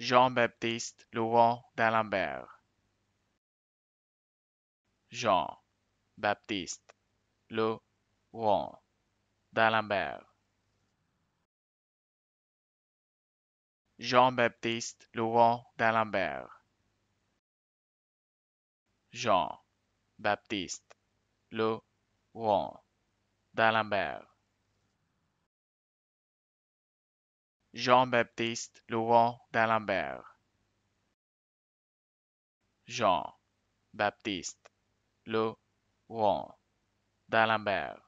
Jean-Baptiste Laurent d'Alembert. Jean-Baptiste Laurent d'Alembert. Jean-Baptiste Laurent d'Alembert. Jean-Baptiste Laurent d'Alembert. Jean-Baptiste Laurent d'Alembert. Jean-Baptiste Laurent d'Alembert.